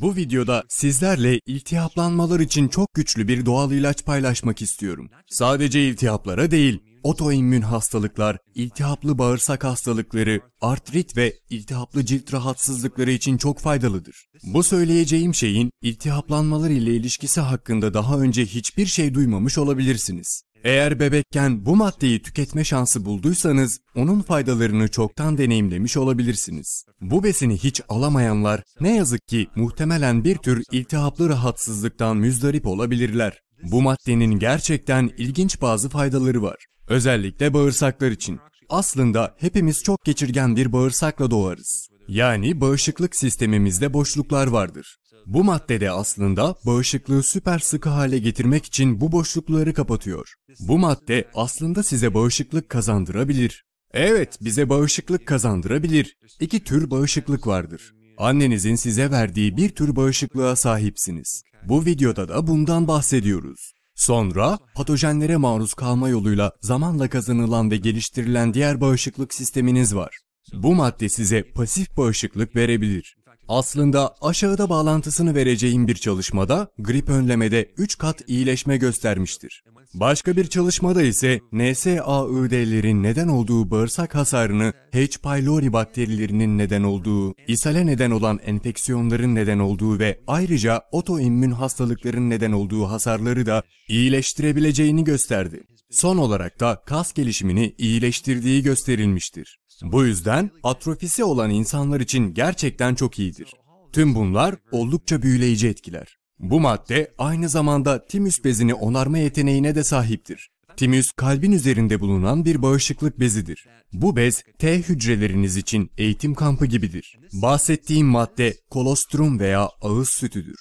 Bu videoda sizlerle iltihaplanmalar için çok güçlü bir doğal ilaç paylaşmak istiyorum. Sadece iltihaplara değil, otoimmün hastalıklar, iltihaplı bağırsak hastalıkları, artrit ve iltihaplı cilt rahatsızlıkları için çok faydalıdır. Bu söyleyeceğim şeyin iltihaplanmalar ile ilişkisi hakkında daha önce hiçbir şey duymamış olabilirsiniz. Eğer bebekken bu maddeyi tüketme şansı bulduysanız onun faydalarını çoktan deneyimlemiş olabilirsiniz. Bu besini hiç alamayanlar ne yazık ki muhtemelen bir tür iltihaplı rahatsızlıktan müzdarip olabilirler. Bu maddenin gerçekten ilginç bazı faydaları var. Özellikle bağırsaklar için. Aslında hepimiz çok geçirgen bir bağırsakla doğarız. Yani bağışıklık sistemimizde boşluklar vardır. Bu maddede aslında bağışıklığı süper sıkı hale getirmek için bu boşlukları kapatıyor. Bu madde aslında size bağışıklık kazandırabilir. Evet, bize bağışıklık kazandırabilir. İki tür bağışıklık vardır. Annenizin size verdiği bir tür bağışıklığa sahipsiniz. Bu videoda da bundan bahsediyoruz. Sonra patojenlere maruz kalma yoluyla zamanla kazanılan ve geliştirilen diğer bağışıklık sisteminiz var. Bu madde size pasif bağışıklık verebilir. Aslında aşağıda bağlantısını vereceğim bir çalışmada grip önlemede 3 kat iyileşme göstermiştir. Başka bir çalışmada ise NSAID'lerin neden olduğu bağırsak hasarını H. pylori bakterilerinin neden olduğu, ishale neden olan enfeksiyonların neden olduğu ve ayrıca otoimmün hastalıkların neden olduğu hasarları da iyileştirebileceğini gösterdi. Son olarak da kas gelişimini iyileştirdiği gösterilmiştir. Bu yüzden atrofisi olan insanlar için gerçekten çok iyidir. Tüm bunlar oldukça büyüleyici etkiler. Bu madde aynı zamanda timüs bezini onarma yeteneğine de sahiptir. Timüs kalbin üzerinde bulunan bir bağışıklık bezidir. Bu bez T hücreleriniz için eğitim kampı gibidir. Bahsettiğim madde kolostrum veya ağız sütüdür.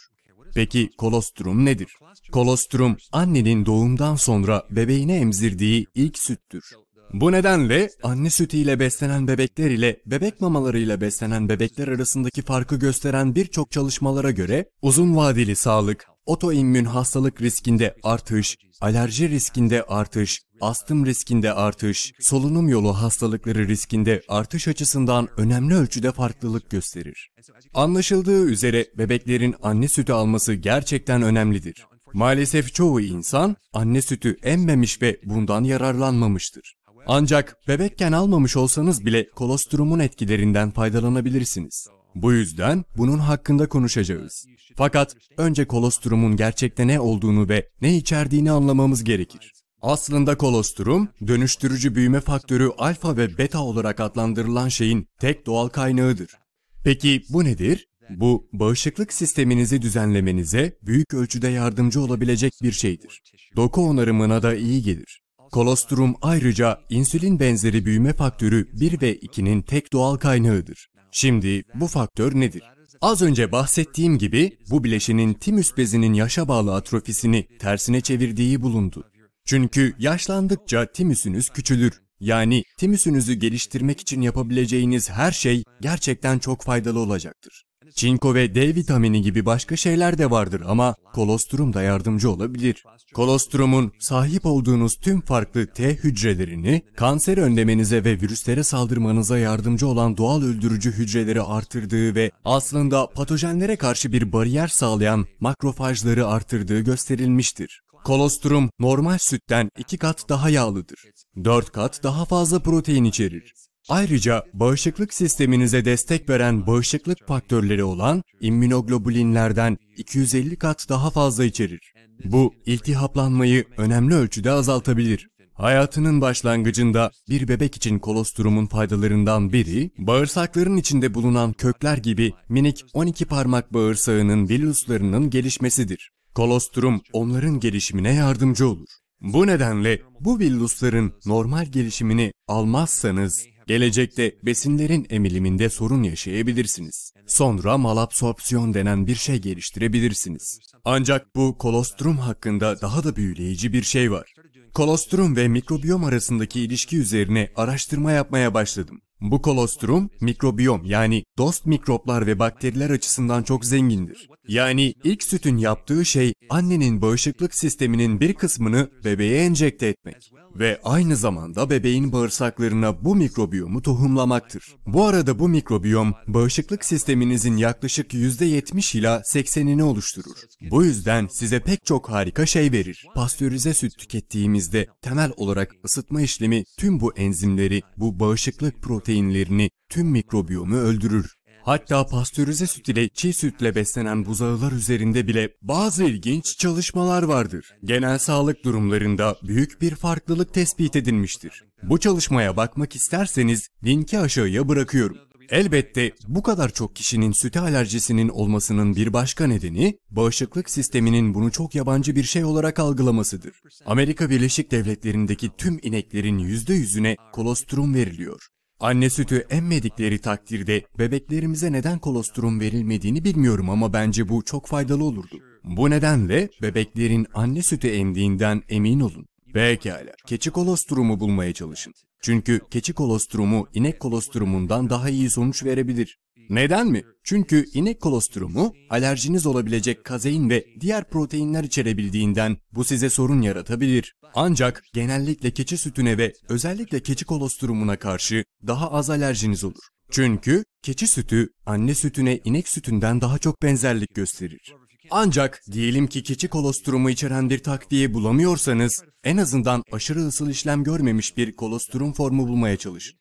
Peki kolostrum nedir? Kolostrum annenin doğumdan sonra bebeğine emzirdiği ilk süttür. Bu nedenle anne sütüyle beslenen bebekler ile bebek mamalarıyla beslenen bebekler arasındaki farkı gösteren birçok çalışmalara göre uzun vadeli sağlık, otoimmün hastalık riskinde artış, alerji riskinde artış, astım riskinde artış, solunum yolu hastalıkları riskinde artış açısından önemli ölçüde farklılık gösterir. Anlaşıldığı üzere bebeklerin anne sütü alması gerçekten önemlidir. Maalesef çoğu insan anne sütü emmemiş ve bundan yararlanmamıştır. Ancak bebekken almamış olsanız bile kolostrumun etkilerinden faydalanabilirsiniz. Bu yüzden bunun hakkında konuşacağız. Fakat önce kolostrumun gerçekte ne olduğunu ve ne içerdiğini anlamamız gerekir. Aslında kolostrum, dönüştürücü büyüme faktörü alfa ve beta olarak adlandırılan şeyin tek doğal kaynağıdır. Peki bu nedir? Bu, bağışıklık sisteminizi düzenlemenize büyük ölçüde yardımcı olabilecek bir şeydir. Doku onarımına da iyi gelir. Kolostrum ayrıca insülin benzeri büyüme faktörü 1 ve 2'nin tek doğal kaynağıdır. Şimdi bu faktör nedir? Az önce bahsettiğim gibi bu bileşenin timüs bezinin yaşa bağlı atrofisini tersine çevirdiği bulundu. Çünkü yaşlandıkça timüsünüz küçülür. Yani timüsünüzü geliştirmek için yapabileceğiniz her şey gerçekten çok faydalı olacaktır. Çinko ve D vitamini gibi başka şeyler de vardır ama kolostrum da yardımcı olabilir. Kolostrumun sahip olduğunuz tüm farklı T hücrelerini kanser önlemenize ve virüslere saldırmanıza yardımcı olan doğal öldürücü hücreleri artırdığı ve aslında patojenlere karşı bir bariyer sağlayan makrofajları artırdığı gösterilmiştir. Kolostrum normal sütten 2 kat daha yağlıdır. 4 kat daha fazla protein içerir. Ayrıca bağışıklık sisteminize destek veren bağışıklık faktörleri olan immünoglobulinlerden 250 kat daha fazla içerir. Bu iltihaplanmayı önemli ölçüde azaltabilir. Hayatının başlangıcında bir bebek için kolostrumun faydalarından biri, bağırsakların içinde bulunan kökler gibi minik 12 parmak bağırsağının villuslarının gelişmesidir. Kolostrum onların gelişimine yardımcı olur. Bu nedenle bu villusların normal gelişimini almazsanız Gelecekte besinlerin emiliminde sorun yaşayabilirsiniz. Sonra malabsorpsiyon denen bir şey geliştirebilirsiniz. Ancak bu kolostrum hakkında daha da büyüleyici bir şey var. Kolostrum ve mikrobiyom arasındaki ilişki üzerine araştırma yapmaya başladım. Bu kolostrum, mikrobiyom yani dost mikroplar ve bakteriler açısından çok zengindir. Yani ilk sütün yaptığı şey annenin bağışıklık sisteminin bir kısmını bebeğe enjekte etmek ve aynı zamanda bebeğin bağırsaklarına bu mikrobiyomu tohumlamaktır. Bu arada bu mikrobiyom bağışıklık sisteminizin yaklaşık %70 ila %80'ini oluşturur. Bu yüzden size pek çok harika şey verir. Pastörize süt tükettiğimizde temel olarak ısıtma işlemi tüm bu enzimleri, bu bağışıklık proteinlerini, tüm mikrobiyomu öldürür. Hatta pastörize süt ile çiğ sütle beslenen buzağılar üzerinde bile bazı ilginç çalışmalar vardır. Genel sağlık durumlarında büyük bir farklılık tespit edilmiştir. Bu çalışmaya bakmak isterseniz linki aşağıya bırakıyorum. Elbette bu kadar çok kişinin süte alerjisinin olmasının bir başka nedeni bağışıklık sisteminin bunu çok yabancı bir şey olarak algılamasıdır. Amerika Birleşik Devletleri'ndeki tüm ineklerin %100'üne kolostrum veriliyor. Anne sütü emmedikleri takdirde bebeklerimize neden kolostrum verilmediğini bilmiyorum ama bence bu çok faydalı olurdu. Bu nedenle bebeklerin anne sütü emdiğinden emin olun. Pekala. Keçi kolostrumu bulmaya çalışın. Çünkü keçi kolostrumu inek kolostrumundan daha iyi sonuç verebilir. Neden mi? Çünkü inek kolostrumu alerjiniz olabilecek kazein ve diğer proteinler içerebildiğinden bu size sorun yaratabilir. Ancak genellikle keçi sütüne ve özellikle keçi kolostrumuna karşı daha az alerjiniz olur. Çünkü keçi sütü anne sütüne inek sütünden daha çok benzerlik gösterir. Ancak diyelim ki keçi kolostrumu içeren bir takviye bulamıyorsanız en azından aşırı ısıl işlem görmemiş bir kolostrum formu bulmaya çalış.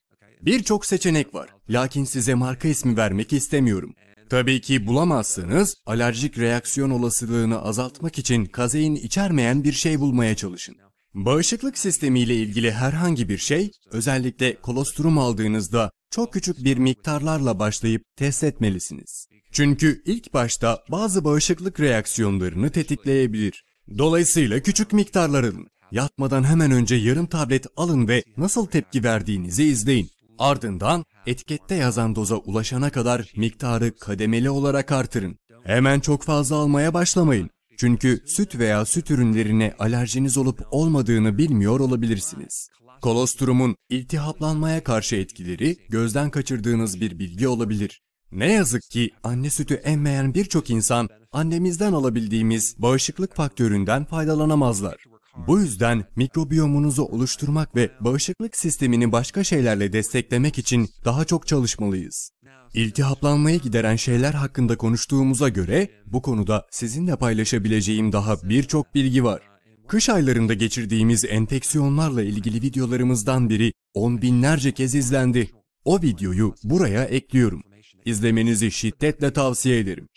Birçok seçenek var. Lakin size marka ismi vermek istemiyorum. Tabii ki bulamazsınız, alerjik reaksiyon olasılığını azaltmak için kazein içermeyen bir şey bulmaya çalışın. Bağışıklık sistemiyle ilgili herhangi bir şey, özellikle kolostrum aldığınızda çok küçük bir miktarlarla başlayıp test etmelisiniz. Çünkü ilk başta bazı bağışıklık reaksiyonlarını tetikleyebilir. Dolayısıyla küçük miktarların Yatmadan hemen önce yarım tablet alın ve nasıl tepki verdiğinizi izleyin. Ardından etikette yazan doza ulaşana kadar miktarı kademeli olarak artırın. Hemen çok fazla almaya başlamayın. Çünkü süt veya süt ürünlerine alerjiniz olup olmadığını bilmiyor olabilirsiniz. Kolostrumun iltihaplanmaya karşı etkileri gözden kaçırdığınız bir bilgi olabilir. Ne yazık ki anne sütü emmeyen birçok insan annemizden alabildiğimiz bağışıklık faktöründen faydalanamazlar. Bu yüzden mikrobiyomunuzu oluşturmak ve bağışıklık sistemini başka şeylerle desteklemek için daha çok çalışmalıyız. İltihaplanmayı gideren şeyler hakkında konuştuğumuza göre bu konuda sizinle paylaşabileceğim daha birçok bilgi var. Kış aylarında geçirdiğimiz enfeksiyonlarla ilgili videolarımızdan biri on binlerce kez izlendi. O videoyu buraya ekliyorum. İzlemenizi şiddetle tavsiye ederim.